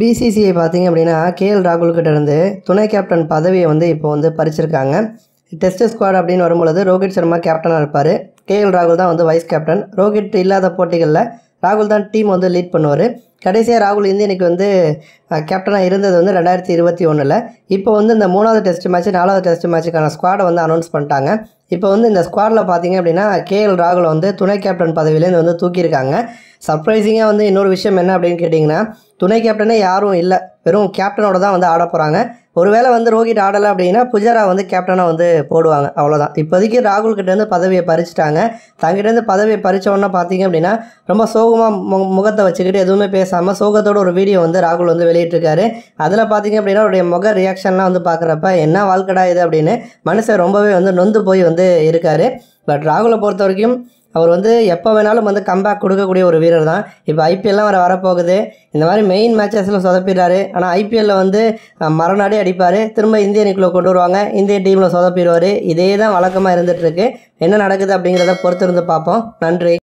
BCCI பார்த்திங்க அப்படின்னா KL ராகுல் இருந்து துணை கேப்டன் பதவியை வந்து இப்போ வந்து பறிச்சிருக்காங்க டெஸ்ட் ஸ்குவாட் அப்படின்னு வரும்பொழுது ரோஹித் சர்மா கேப்டனாக இருப்பார் கேஎல் ராகுல் தான் வந்து வைஸ் கேப்டன் ரோஹித் இல்லாத போட்டிகளில் ராகுல் தான் டீம் வந்து லீட் பண்ணுவார் கடைசியாக ராகுல் இந்திய அணிக்கு வந்து கேப்டனாக இருந்தது வந்து ரெண்டாயிரத்தி இருபத்தி ஒன்றில் இப்போ வந்து இந்த மூணாவது டெஸ்ட் மேட்ச் நாலாவது டெஸ்ட் மேட்சுக்கான ஸ்குவாடை வந்து அனௌன்ஸ் பண்ணிட்டாங்க இப்போ வந்து இந்த ஸ்குவாடில் பார்த்தீங்க அப்படின்னா கேஎல் ராகுல் வந்து துணை கேப்டன் பதவியிலேருந்து வந்து தூக்கியிருக்காங்க சர்ப்ரைசிங்காக வந்து இன்னொரு விஷயம் என்ன அப்படின்னு கேட்டிங்கன்னா துணை கேப்டனே யாரும் இல்லை வெறும் கேப்டனோட தான் வந்து ஆட போகிறாங்க ஒருவேளை வந்து ரோஹித் ஆடலை அப்படின்னா புஜாரா வந்து கேப்டனாக வந்து போடுவாங்க அவ்வளோதான் இப்போதைக்கு ராகுல் கிட்டேருந்து பதவியை பறிச்சிட்டாங்க தங்கிட்டேருந்து பதவியை பறித்தோன்னா பார்த்தீங்க அப்படின்னா ரொம்ப சோகமாக முகத்தை வச்சுக்கிட்டு எதுவுமே பேச செம்ம சோகத்தோட ஒரு வீடியோ வந்து ராகுல் வந்து வெளியிட்டிருக்காரு அதில் பார்த்தீங்க அப்படின்னா அவருடைய முக ரியாக்ஷன்லாம் வந்து பார்க்குறப்ப என்ன வாழ்க்கடா இது அப்படின்னு மனுஷன் ரொம்பவே வந்து நொந்து போய் வந்து இருக்கார் பட் ராகுலை பொறுத்த வரைக்கும் அவர் வந்து எப்போ வேணாலும் வந்து கம்பேக் கொடுக்கக்கூடிய ஒரு வீரர் தான் இப்போ ஐபிஎல்லாம் வர வரப்போகுது இந்த மாதிரி மெயின் மேட்சஸில் சொதப்பிடுறாரு ஆனால் ஐபிஎல்லில் வந்து மறுநாடி அடிப்பார் திரும்ப இந்திய அணிக்குள்ளே கொண்டு வருவாங்க இந்திய டீமில் சொதப்பிடுவார் இதே தான் வழக்கமாக இருந்துகிட்ருக்கு என்ன நடக்குது அப்படிங்கிறத பொறுத்திருந்து பார்ப்போம் நன்றி